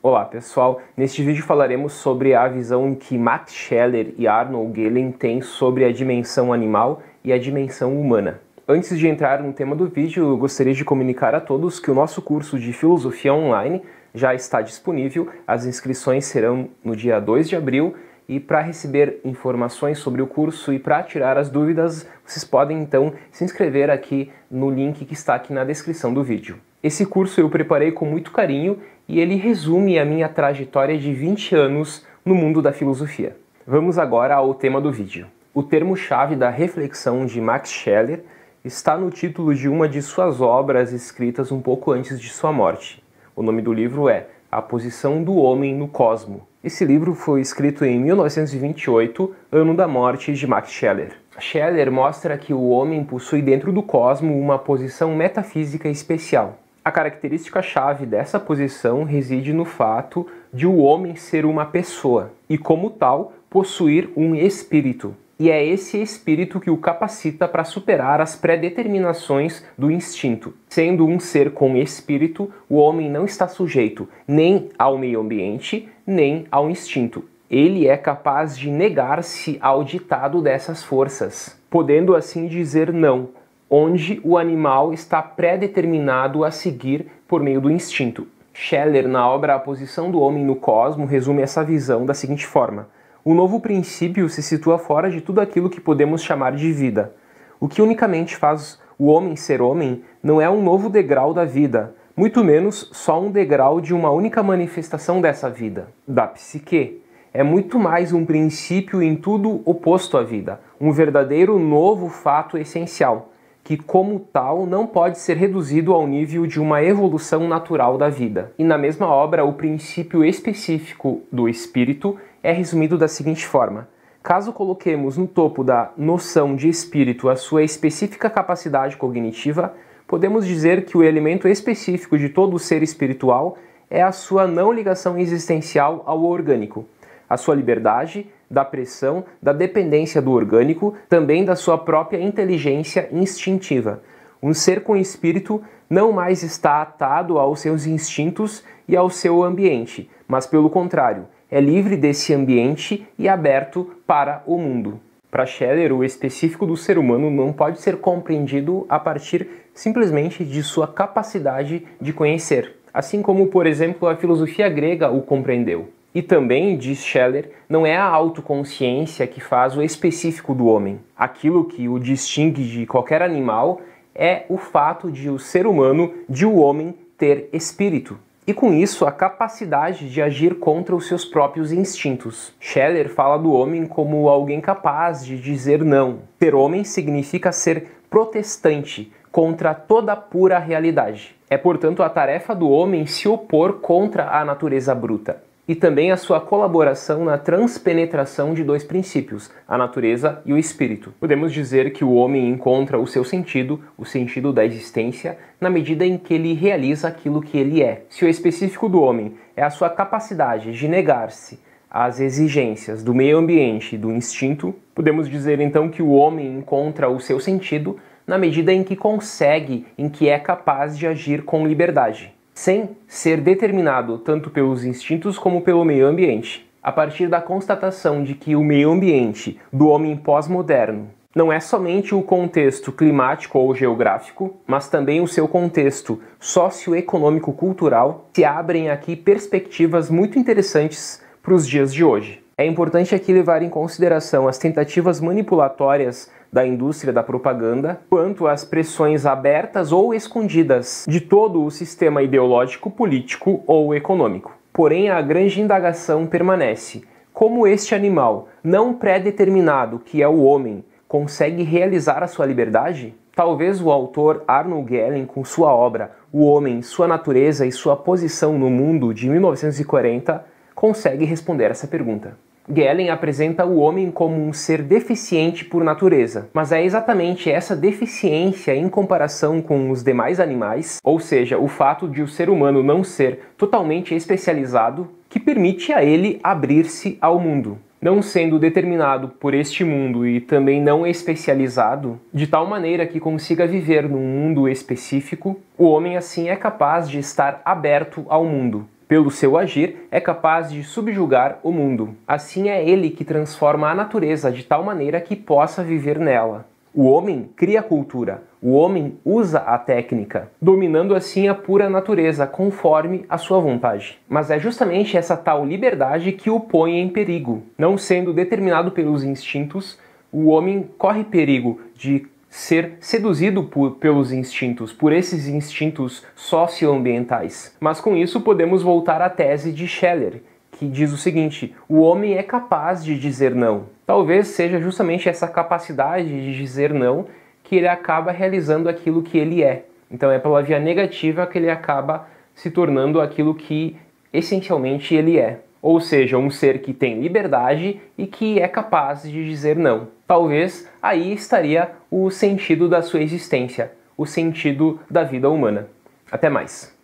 Olá pessoal, neste vídeo falaremos sobre a visão que Max Scheller e Arnold Gehlen têm sobre a dimensão animal e a dimensão humana. Antes de entrar no tema do vídeo, eu gostaria de comunicar a todos que o nosso curso de Filosofia Online já está disponível, as inscrições serão no dia 2 de abril e para receber informações sobre o curso e para tirar as dúvidas, vocês podem então se inscrever aqui no link que está aqui na descrição do vídeo. Esse curso eu preparei com muito carinho e ele resume a minha trajetória de 20 anos no mundo da filosofia. Vamos agora ao tema do vídeo. O termo-chave da reflexão de Max Scheler está no título de uma de suas obras escritas um pouco antes de sua morte. O nome do livro é A Posição do Homem no Cosmo. Esse livro foi escrito em 1928, ano da morte de Max Scheler. Scheler mostra que o homem possui dentro do cosmo uma posição metafísica especial. A característica chave dessa posição reside no fato de o homem ser uma pessoa e, como tal, possuir um espírito. E é esse espírito que o capacita para superar as predeterminações do instinto. Sendo um ser com espírito, o homem não está sujeito nem ao meio ambiente, nem ao instinto. Ele é capaz de negar-se ao ditado dessas forças, podendo assim dizer não onde o animal está pré-determinado a seguir por meio do instinto. Scheller, na obra A Posição do Homem no Cosmo, resume essa visão da seguinte forma: O novo princípio se situa fora de tudo aquilo que podemos chamar de vida. O que unicamente faz o homem ser homem não é um novo degrau da vida, muito menos só um degrau de uma única manifestação dessa vida, da psique. É muito mais um princípio em tudo oposto à vida, um verdadeiro novo fato essencial que, como tal, não pode ser reduzido ao nível de uma evolução natural da vida. E na mesma obra, o princípio específico do espírito é resumido da seguinte forma: caso coloquemos no topo da noção de espírito a sua específica capacidade cognitiva, podemos dizer que o elemento específico de todo ser espiritual é a sua não ligação existencial ao orgânico, a sua liberdade da pressão, da dependência do orgânico, também da sua própria inteligência instintiva. Um ser com espírito não mais está atado aos seus instintos e ao seu ambiente, mas pelo contrário, é livre desse ambiente e aberto para o mundo. Para Scheller, o específico do ser humano não pode ser compreendido a partir simplesmente de sua capacidade de conhecer, assim como, por exemplo, a filosofia grega o compreendeu. E também, diz Scheller, não é a autoconsciência que faz o específico do homem. Aquilo que o distingue de qualquer animal é o fato de o ser humano, de o homem, ter espírito. E com isso, a capacidade de agir contra os seus próprios instintos. Scheller fala do homem como alguém capaz de dizer não. Ser homem significa ser protestante contra toda a pura realidade. É, portanto, a tarefa do homem se opor contra a natureza bruta e também a sua colaboração na transpenetração de dois princípios, a natureza e o espírito. Podemos dizer que o homem encontra o seu sentido, o sentido da existência, na medida em que ele realiza aquilo que ele é. Se o específico do homem é a sua capacidade de negar-se às exigências do meio ambiente e do instinto, podemos dizer então que o homem encontra o seu sentido na medida em que consegue, em que é capaz de agir com liberdade sem ser determinado tanto pelos instintos como pelo meio ambiente. A partir da constatação de que o meio ambiente do homem pós-moderno não é somente o contexto climático ou geográfico, mas também o seu contexto socioeconômico-cultural, se abrem aqui perspectivas muito interessantes para os dias de hoje. É importante aqui levar em consideração as tentativas manipulatórias da indústria da propaganda, quanto às pressões abertas ou escondidas de todo o sistema ideológico, político ou econômico. Porém, a grande indagação permanece: como este animal não pré-determinado, que é o homem, consegue realizar a sua liberdade? Talvez o autor Arnold Gellin, com sua obra O Homem, Sua Natureza e Sua Posição no Mundo, de 1940, consegue responder essa pergunta. Gellen apresenta o homem como um ser deficiente por natureza, mas é exatamente essa deficiência em comparação com os demais animais, ou seja, o fato de o ser humano não ser totalmente especializado, que permite a ele abrir-se ao mundo. Não sendo determinado por este mundo e também não especializado, de tal maneira que consiga viver num mundo específico, o homem assim é capaz de estar aberto ao mundo pelo seu agir, é capaz de subjugar o mundo. Assim é ele que transforma a natureza de tal maneira que possa viver nela. O homem cria a cultura, o homem usa a técnica, dominando assim a pura natureza conforme a sua vontade. Mas é justamente essa tal liberdade que o põe em perigo. Não sendo determinado pelos instintos, o homem corre perigo de ser seduzido por, pelos instintos, por esses instintos socioambientais. Mas com isso podemos voltar à tese de Scheller, que diz o seguinte: o homem é capaz de dizer não. Talvez seja justamente essa capacidade de dizer não que ele acaba realizando aquilo que ele é. Então é pela via negativa que ele acaba se tornando aquilo que essencialmente ele é ou seja, um ser que tem liberdade e que é capaz de dizer não. Talvez aí estaria o sentido da sua existência, o sentido da vida humana. Até mais!